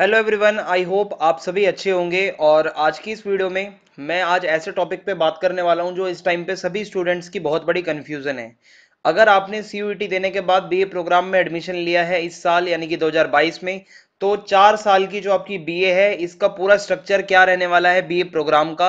hello everyone I hope आप सभी अच्छे होंगे और आज की इस वीडियो में मैं आज ऐसे टॉपिक पे बात करने वाला हूं जो इस टाइम पे सभी स्टूडेंट्स की बहुत बड़ी कन्फ्यूज़न है अगर आपने सी देने के बाद बी प्रोग्राम में एडमिशन लिया है इस साल यानी कि 2022 में तो चार साल की जो आपकी बीए है इसका पूरा स्ट्रक्चर क्या रहने वाला है बीए प्रोग्राम का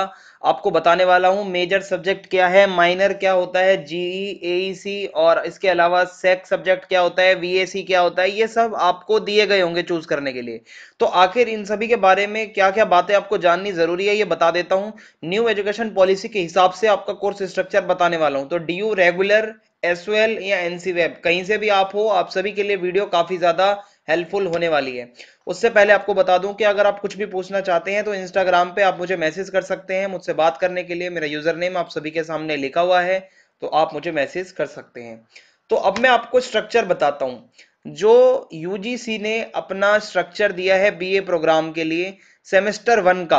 आपको बताने वाला हूँ मेजर सब्जेक्ट क्या है माइनर क्या होता है जीई सी e, e और इसके अलावा सेक सब्जेक्ट क्या होता है वी क्या होता है ये सब आपको दिए गए होंगे चूज करने के लिए तो आखिर इन सभी के बारे में क्या क्या बातें आपको जाननी जरूरी है ये बता देता हूँ न्यू एजुकेशन पॉलिसी के हिसाब से आपका कोर्स स्ट्रक्चर बताने वाला हूँ तो डी रेगुलर एस या एनसी वेब कहीं से भी आप हो आप सभी के लिए वीडियो काफी ज्यादा हेल्पफुल होने वाली है उससे पहले आपको बता दूं कि अगर आप कुछ भी पूछना चाहते हैं तो इंस्टाग्राम पे आप मुझे मैसेज कर सकते हैं मुझसे बात करने के लिए मेरा यूजर नेम आप सभी के सामने लिखा हुआ है तो आप मुझे मैसेज कर सकते हैं तो अब मैं आपको स्ट्रक्चर बताता हूँ जो यूजीसी ने अपना स्ट्रक्चर दिया है बी प्रोग्राम के लिए सेमेस्टर वन का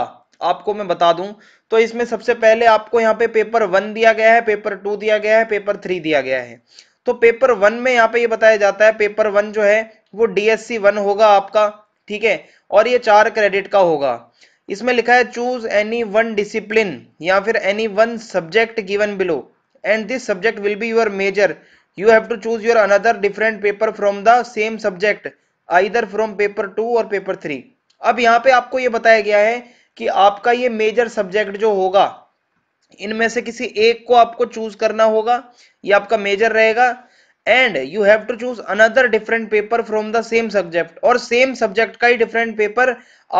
आपको मैं बता दूं तो इसमें सबसे पहले आपको यहाँ पे पेपर वन दिया गया है पेपर टू दिया गया है पेपर थ्री दिया गया है तो पेपर वन में यहाँ पे ये यह बताया जाता है पेपर वन जो है वो डीएससी वन होगा आपका ठीक है और ये चार क्रेडिट का होगा इसमें लिखा है चूज एनी वन डिसिप्लिन या फिर any one subject given below and this subject will be your major you have to choose your another different paper from the same subject either from paper two और paper three अब यहाँ पे आपको ये बताया गया है कि आपका ये मेजर सब्जेक्ट जो होगा इनमें से किसी एक को आपको चूज करना होगा ये आपका मेजर रहेगा and you have to choose another different paper from the same subject और सेम सब्जेक्ट का ही डिफरेंट पेपर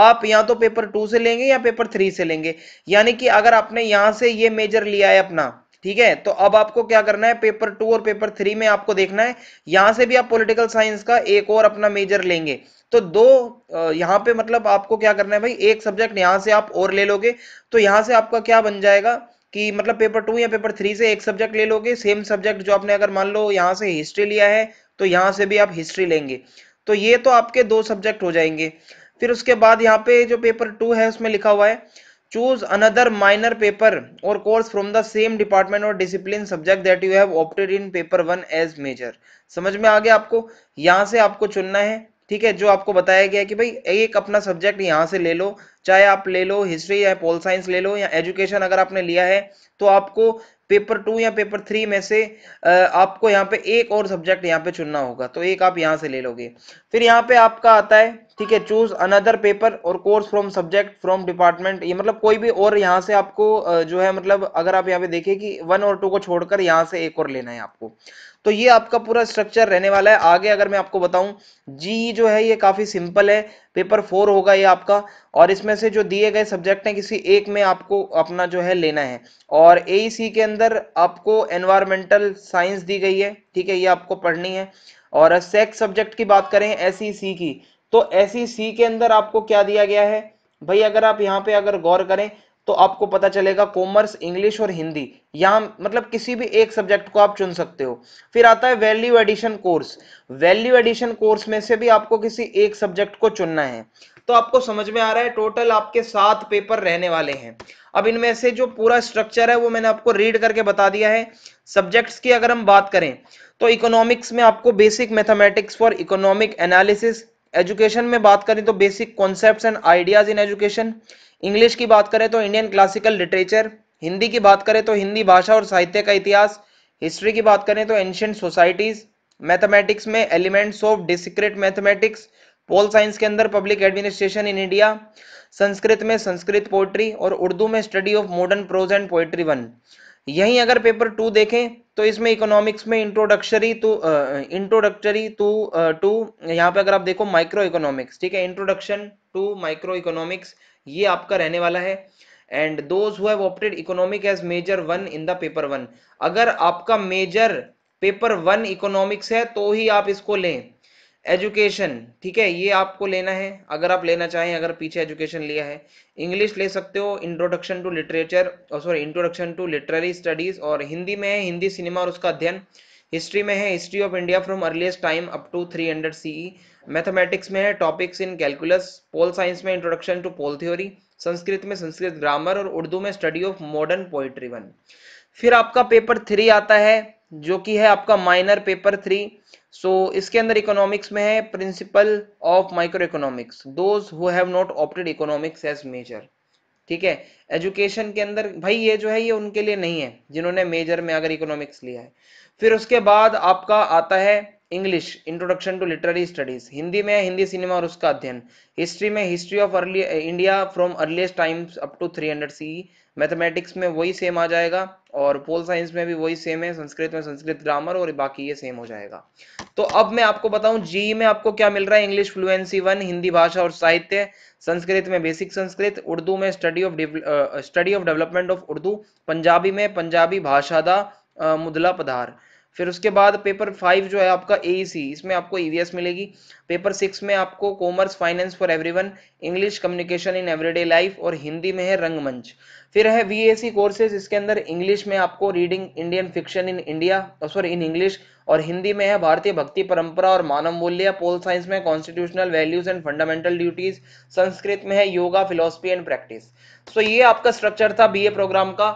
आप या तो पेपर टू से लेंगे या पेपर थ्री से लेंगे यानी कि अगर आपने यहां से ये मेजर लिया है अपना ठीक है तो अब आपको क्या करना है पेपर टू और पेपर थ्री में आपको देखना है यहां से भी आप पॉलिटिकल साइंस का एक और अपना मेजर लेंगे तो दो यहां पे मतलब आपको क्या करना है भाई एक सब्जेक्ट यहाँ से आप और ले लोगे तो यहां से आपका क्या बन जाएगा कि मतलब पेपर टू या पेपर थ्री से एक सब्जेक्ट ले लोगे सेम सब्जेक्ट जो आपने अगर मान लो यहाँ से हिस्ट्री लिया है तो यहाँ से भी आप हिस्ट्री लेंगे तो ये तो आपके दो सब्जेक्ट हो जाएंगे फिर उसके बाद यहाँ पे जो पेपर टू है उसमें लिखा हुआ है चूज अनदर माइनर पेपर और course from the same department और discipline subject that you have opted in paper one as major समझ में आ गया आपको यहाँ से आपको चुनना है ठीक है जो आपको बताया गया कि भाई एक अपना सब्जेक्ट यहाँ से ले लो चाहे आप ले लो हिस्ट्री या पोल साइंस ले लो या एजुकेशन अगर आपने लिया है तो आपको पेपर टू या पेपर थ्री में से आपको यहाँ पे एक और सब्जेक्ट यहाँ पे चुनना होगा तो एक आप यहाँ से ले लोगे फिर यहाँ पे आपका आता है ठीक है चूज अनदर पेपर और course from subject from department ये मतलब कोई भी और यहाँ से आपको जो है मतलब अगर आप यहाँ पे देखें कि वन और टू को छोड़कर यहाँ से एक और लेना है आपको तो ये आपका पूरा स्ट्रक्चर रहने वाला है आगे अगर मैं आपको बताऊं जी जो है ये काफ़ी सिंपल है पेपर फोर होगा ये आपका और इसमें से जो दिए गए सब्जेक्ट हैं किसी एक में आपको अपना जो है लेना है और ए e के अंदर आपको एनवायरमेंटल साइंस दी गई है ठीक है ये आपको पढ़नी है और सेक्स सब्जेक्ट की बात करें एस e की तो ऐसी सी के अंदर आपको क्या दिया गया है भाई अगर आप यहाँ पे अगर गौर करें तो आपको पता चलेगा कॉमर्स इंग्लिश और हिंदी यहाँ मतलब किसी भी एक सब्जेक्ट को आप चुन सकते हो फिर आता है value addition course value addition course में से भी आपको किसी एक सब्जेक्ट को चुनना है तो आपको समझ में आ रहा है टोटल आपके सात पेपर रहने वाले हैं अब इनमें से जो पूरा स्ट्रक्चर है वो मैंने आपको रीड करके बता दिया है सब्जेक्ट्स की अगर हम बात करें तो इकोनॉमिक्स में आपको basic mathematics for economic analysis education में बात करें तो basic concept and ideas in education English की बात करें तो इंडियन क्लासिकल लिटरेचर हिंदी की बात करें तो हिंदी भाषा और साहित्य का इतिहास हिस्ट्री की बात करें तो एंशियंट सोसाइटीज मैथमेटिक्स में elements of discrete mathematics pol science के अंदर public administration in India Sanskrit में संस्कृत पोइट्री और उर्दू में study of modern prose and poetry one यहीं अगर पेपर टू देखें तो इसमें इकोनॉमिक्स में introductory to introductory to to यहाँ पे अगर आप देखो माइक्रो इकोनॉमिक्स ठीक है इंट्रोडक्शन टू माइक्रो इकोनॉमिक्स ये आपका रहने वाला है and those who opted economic as major one in the paper one अगर आपका मेजर पेपर वन इकोनॉमिक्स है तो ही आप इसको लें एजुकेशन ठीक है ये आपको लेना है अगर आप लेना चाहें अगर पीछे एजुकेशन लिया है इंग्लिश ले सकते हो इंट्रोडक्शन टू लिटरेचर और sorry introduction to literary studies और हिंदी में है हिंदी सिनेमा और उसका अध्ययन हिस्ट्री में है history of India from earliest time up to 300 hundred C mathematics में है topics in calculus pol science में introduction to pol theory Sanskrit में संस्कृत ग्रामर और उर्दू में study of modern poetry one फिर आपका पेपर थ्री आता है जो कि है आपका माइनर पेपर थ्री सो इसके अंदर इकोनॉमिक्स में है principle of micro economics those who have not opted economics as major ठीक है एजुकेशन के अंदर भाई ये जो है ये उनके लिए नहीं है जिन्होंने मेजर में अगर इकोनॉमिक्स लिया है फिर उसके बाद आपका आता है English introduction to literary studies Hindi में हिंदी सिनेमा और उसका अध्ययन हिस्ट्री में history of early India from earliest times up to 300 C mathematics में वही सेम आ जाएगा और पोल साइंस में भी वही सेम है संस्कृत में संस्कृत ग्रामर और बाकी ये सेम हो जाएगा तो अब मैं आपको बताऊं जी में आपको क्या मिल रहा है इंग्लिश फ्लुएंसी वन हिंदी भाषा और साहित्य संस्कृत में बेसिक संस्कृत उर्दू में study of study of development of Urdu Punjabi में पंजाबी भाषा दा मुदला पधार फिर उसके बाद पेपर फाइव जो है आपका ए e इसमें आपको ईवीएस e मिलेगी पेपर सिक्स में आपको commerce finance for everyone English communication in everyday life और हिंदी में है रंगमंच फिर है वी कोर्सेज इसके अंदर इंग्लिश में आपको reading Indian fiction in India sorry in English और हिंदी में है भारतीय भक्ति परंपरा और मानव मूल्य पोल साइंस में constitutional values and fundamental duties Sanskrit में है yoga philosophy and practice so ये आपका स्ट्रक्चर था बी प्रोग्राम का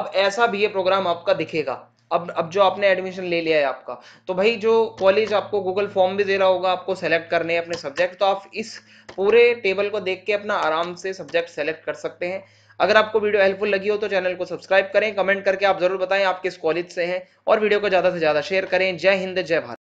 अब ऐसा बीए प्रोग्राम आपका दिखेगा अब अब जो आपने एडमिशन ले लिया है आपका तो भाई जो कॉलेज आपको गूगल फॉर्म भी दे रहा होगा आपको सेलेक्ट करने हैं अपने सब्जेक्ट तो आप इस पूरे टेबल को देख के अपना आराम से सब्जेक्ट सेलेक्ट कर सकते हैं अगर आपको वीडियो हेल्पफुल लगी हो तो चैनल को सब्सक्राइब करें कमेंट करके आप जरूर बताएं आप किस कॉलेज से हैं और वीडियो को ज़्यादा से ज़्यादा शेयर करें जय हिंद जय भारत